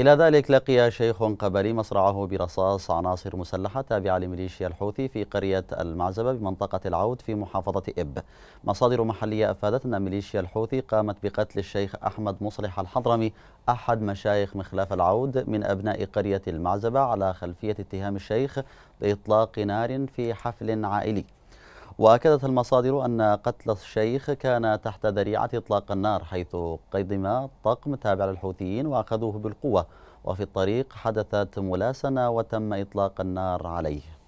إلى ذلك لقي شيخ قبلي مصرعه برصاص عناصر مسلحة تابعة لميليشيا الحوثي في قرية المعزبة بمنطقة العود في محافظة إب مصادر محلية أفادت أن ميليشيا الحوثي قامت بقتل الشيخ أحمد مصلح الحضرمي أحد مشايخ مخلاف العود من أبناء قرية المعزبة على خلفية اتهام الشيخ بإطلاق نار في حفل عائلي وأكدت المصادر أن قتل الشيخ كان تحت ذريعة إطلاق النار حيث قدم طقم تابع للحوثيين وأخذوه بالقوة وفي الطريق حدثت ملاسنة وتم إطلاق النار عليه